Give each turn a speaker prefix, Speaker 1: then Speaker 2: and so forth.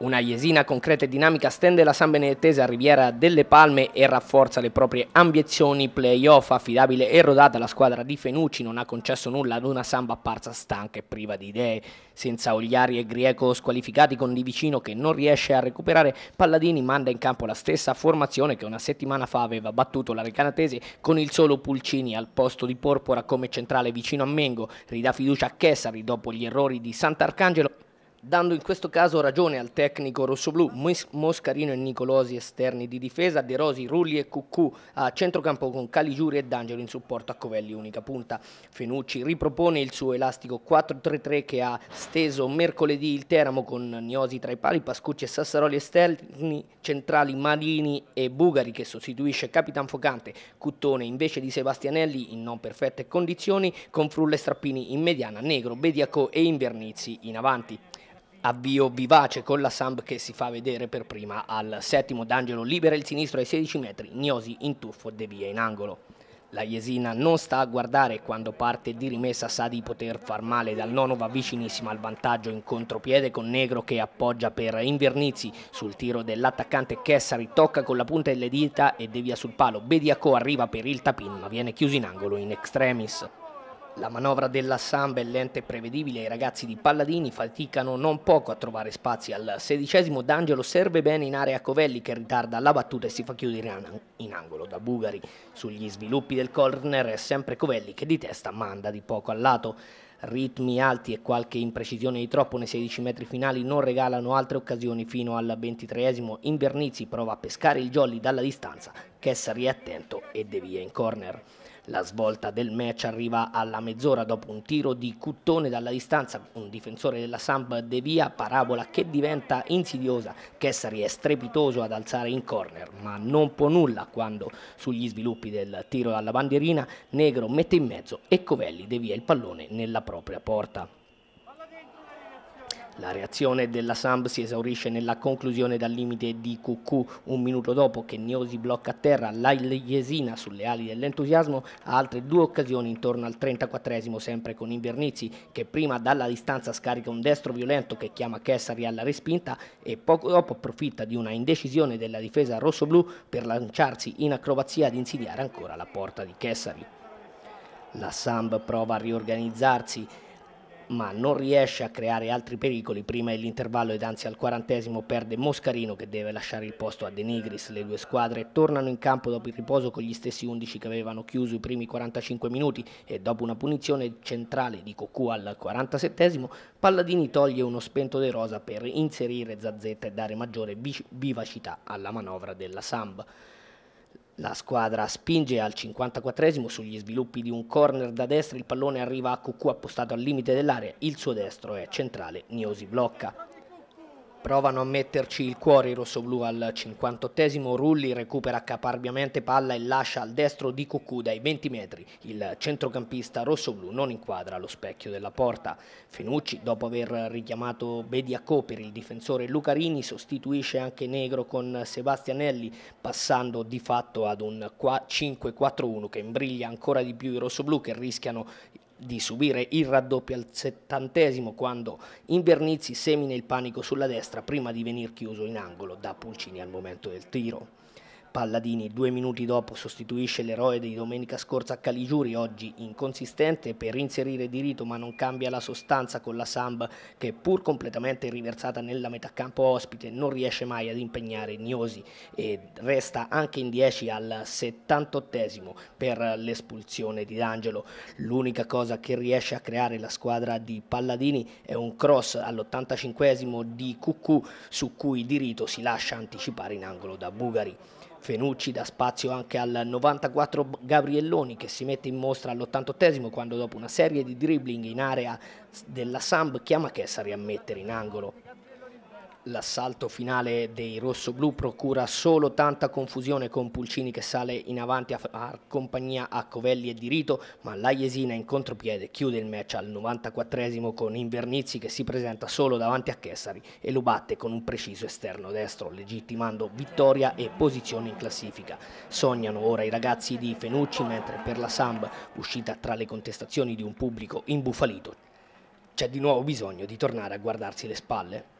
Speaker 1: Una Iesina concreta e dinamica stende la San Benedettese a Riviera delle Palme e rafforza le proprie ambizioni playoff. Affidabile e rodata la squadra di Fenucci non ha concesso nulla ad una Samba apparsa stanca e priva di idee. Senza Ogliari e Grieco squalificati con Di Vicino che non riesce a recuperare, Palladini manda in campo la stessa formazione che una settimana fa aveva battuto la Recanatese con il solo Pulcini al posto di Porpora come centrale vicino a Mengo. Ridà fiducia a Chessari dopo gli errori di Sant'Arcangelo dando in questo caso ragione al tecnico rossoblù Moscarino e Nicolosi esterni di difesa, De Rosi, Rulli e Cuccù a centrocampo con Caligiuri e D'Angelo in supporto a Covelli unica punta. Fenucci ripropone il suo elastico 4-3-3 che ha steso mercoledì il Teramo con Niosi tra i pali, Pascucci e Sassaroli esterni, centrali Marini e Bugari che sostituisce Capitan Focante, Cuttone invece di Sebastianelli in non perfette condizioni con Frulle e Strappini in mediana, Negro, Bediaco e Invernizzi in avanti avvio vivace con la Samb che si fa vedere per prima al settimo D'Angelo libera il sinistro ai 16 metri, Gnosi in tuffo devia in angolo. La Jesina non sta a guardare quando parte di rimessa sa di poter far male, dal nono va vicinissima al vantaggio in contropiede con Negro che appoggia per Invernizzi sul tiro dell'attaccante Kessari, tocca con la punta delle dita e devia sul palo, Bediaco arriva per il tapin ma viene chiuso in angolo in extremis. La manovra della Samba è lenta e prevedibile, i ragazzi di Palladini faticano non poco a trovare spazi. Al sedicesimo D'Angelo serve bene in area Covelli che ritarda la battuta e si fa chiudere in angolo da Bugari. Sugli sviluppi del corner è sempre Covelli che di testa manda di poco al lato. Ritmi alti e qualche imprecisione di troppo nei 16 metri finali non regalano altre occasioni fino al ventitreesimo. Invernizi prova a pescare il jolly dalla distanza, Kessari è attento e devia in corner. La svolta del match arriva alla mezz'ora dopo un tiro di Cuttone dalla distanza, un difensore della Samp devia, parabola che diventa insidiosa. Kessari è strepitoso ad alzare in corner, ma non può nulla quando sugli sviluppi del tiro alla bandierina Negro mette in mezzo e Covelli devia il pallone nella propria porta. La reazione della Samb si esaurisce nella conclusione dal limite di QQ un minuto dopo che Niosi blocca a terra la Iesina sulle ali dell'entusiasmo ha altre due occasioni intorno al 34esimo sempre con Invernizi, che prima dalla distanza scarica un destro violento che chiama Kessari alla respinta e poco dopo approfitta di una indecisione della difesa rossoblù per lanciarsi in acrobazia ad insidiare ancora la porta di Kessari. La Samb prova a riorganizzarsi ma non riesce a creare altri pericoli prima dell'intervallo ed anzi al quarantesimo perde Moscarino che deve lasciare il posto a De Nigris. Le due squadre tornano in campo dopo il riposo con gli stessi 11 che avevano chiuso i primi 45 minuti e dopo una punizione centrale di Cocù al 47 Palladini toglie uno spento De Rosa per inserire Zazzetta e dare maggiore vivacità alla manovra della Samba. La squadra spinge al 54 esimo sugli sviluppi di un corner da destra, il pallone arriva a Cucù appostato al limite dell'area, il suo destro è centrale, Niosi blocca. Provano a metterci il cuore i rossoblù al 58esimo, Rulli recupera caparbiamente palla e lascia al destro di Cucù dai 20 metri. Il centrocampista rossoblù non inquadra lo specchio della porta. Fenucci, dopo aver richiamato Bediacò per il difensore Lucarini, sostituisce anche Negro con Sebastianelli, passando di fatto ad un 5-4-1 che imbriglia ancora di più i rossoblù che rischiano di subire il raddoppio al settantesimo quando Invernizzi semina il panico sulla destra prima di venir chiuso in angolo da Pulcini al momento del tiro. Palladini due minuti dopo sostituisce l'eroe di domenica scorsa a Caligiuri, oggi inconsistente per inserire diritto ma non cambia la sostanza con la Samba che pur completamente riversata nella metà campo ospite non riesce mai ad impegnare Gnosi e resta anche in 10 al 78 per l'espulsione di D'Angelo. L'unica cosa che riesce a creare la squadra di Palladini è un cross all'85 di Cucù su cui diritto si lascia anticipare in angolo da Bugari. Fenucci dà spazio anche al 94 Gabrielloni che si mette in mostra all'88 quando dopo una serie di dribbling in area della Samb chiama Kessari a mettere in angolo. L'assalto finale dei rossoblù procura solo tanta confusione con Pulcini che sale in avanti a, a compagnia a Covelli e Dirito, ma la Jesina in contropiede chiude il match al 94esimo con Invernizzi che si presenta solo davanti a Chessari e lo batte con un preciso esterno destro, legittimando vittoria e posizione in classifica. Sognano ora i ragazzi di Fenucci mentre per la Samb, uscita tra le contestazioni di un pubblico imbufalito, c'è di nuovo bisogno di tornare a guardarsi le spalle.